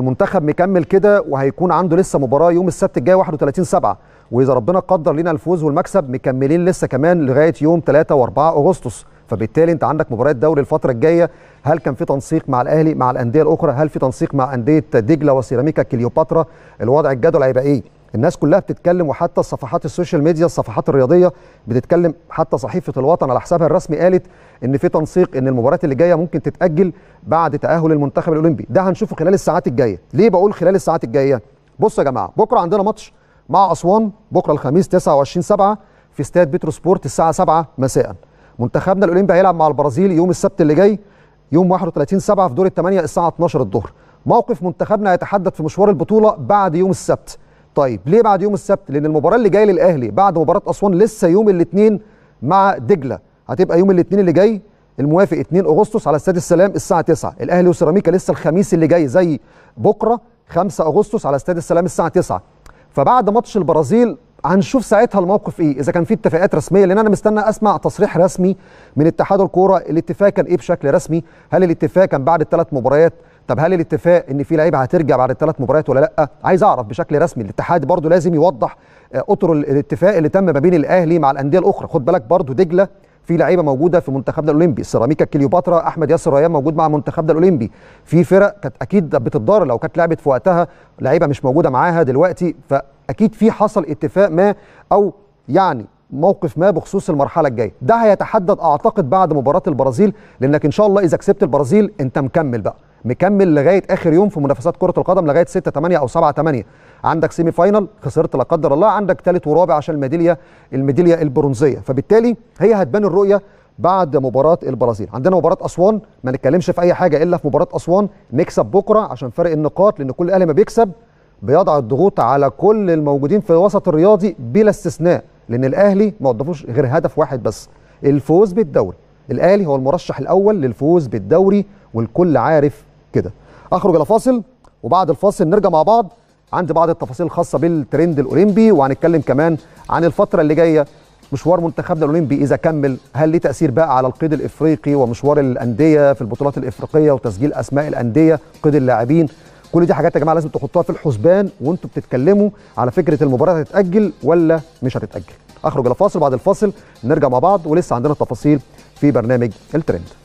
المنتخب مكمل كده وهيكون عنده لسه مباراه يوم السبت الجاي 31 7 واذا ربنا قدر لنا الفوز والمكسب مكملين لسه كمان لغايه يوم 3 و4 اغسطس فبالتالي انت عندك مباريات دوري الفتره الجايه هل كان في تنسيق مع الاهلي مع الانديه الاخرى هل في تنسيق مع انديه دجله وسيراميكا كليوباترا الوضع الجدول هيبقى ايه الناس كلها بتتكلم وحتى الصفحات السوشيال ميديا الصفحات الرياضيه بتتكلم حتى صحيفه الوطن على حسابها الرسمي قالت ان في تنسيق ان المباريات اللي جايه ممكن تتاجل بعد تاهل المنتخب الاولمبي ده هنشوفه خلال الساعات الجايه ليه بقول خلال الساعات الجايه بصوا يا جماعه بكره عندنا ماتش مع اسوان بكره الخميس 29 7 في استاد بترو سبورت الساعه 7 مساء منتخبنا الاولمبي هيلعب مع البرازيل يوم السبت اللي جاي يوم 31 7 في دور الثمانيه الساعه 12 الظهر موقف منتخبنا يتحدد في مشوار البطوله بعد يوم السبت طيب ليه بعد يوم السبت لان المباراه اللي جايه للاهلي بعد مباراه اسوان لسه يوم الاثنين مع دجله هتبقى يوم الاثنين اللي جاي الموافق 2 اغسطس على استاد السلام الساعه 9 الاهلي وسيراميكا لسه الخميس اللي جاي زي بكره 5 اغسطس على استاد السلام الساعه 9 فبعد ماتش البرازيل هنشوف ساعتها الموقف ايه اذا كان في اتفاقات رسميه لان انا مستنى اسمع تصريح رسمي من اتحاد الكوره الاتفاق كان ايه بشكل رسمي هل الاتفاق كان بعد الثلاث مباريات طب هل الاتفاق ان في لعيبه هترجع بعد الثلاث مباريات ولا لا عايز اعرف بشكل رسمي الاتحاد برضو لازم يوضح آه، اطر الاتفاق اللي تم ما بين الاهلي مع الانديه الاخرى خد بالك برضو دجله في لعيبه موجوده في منتخبنا الاولمبي سيراميكا كليوباترا احمد ياسر ريان موجود مع منتخبنا الاولمبي في فرق كانت اكيد بتتضار لو كانت لعبت في وقتها لعيبه مش موجوده معاها دلوقتي فاكيد في حصل اتفاق ما او يعني موقف ما بخصوص المرحله الجايه ده هيتحدد اعتقد بعد مباراه البرازيل لانك ان شاء الله اذا كسبت البرازيل انت مكمل بقى مكمل لغايه اخر يوم في منافسات كره القدم لغايه 6 8 او 7 8 عندك سيمي فاينل خسرت لا قدر الله عندك ثالث ورابع عشان الميداليه الميداليه البرونزيه فبالتالي هي هتبان الرؤيه بعد مباراه البرازيل عندنا مباراه اسوان ما نتكلمش في اي حاجه الا في مباراه اسوان نكسب بكره عشان فرق النقاط لان كل اهلي ما بيكسب بيضع الضغوط على كل الموجودين في الوسط الرياضي بلا استثناء لان الاهلي ما وضفوش غير هدف واحد بس الفوز بالدوري الاهلي هو المرشح الاول للفوز بالدوري والكل عارف كده اخرج الى فاصل وبعد الفاصل نرجع مع بعض عندي بعض التفاصيل الخاصه بالترند الاولمبي وهنتكلم كمان عن الفتره اللي جايه مشوار منتخبنا الاولمبي اذا كمل هل ليه تاثير بقى على القيد الافريقي ومشوار الانديه في البطولات الافريقيه وتسجيل اسماء الانديه قيد اللاعبين كل دي حاجات يا جماعه لازم تحطوها في الحسبان وانتوا بتتكلموا على فكره المباراه هتتاجل ولا مش هتتاجل اخرج الى فاصل بعد الفاصل نرجع مع بعض ولسه عندنا تفاصيل في برنامج الترند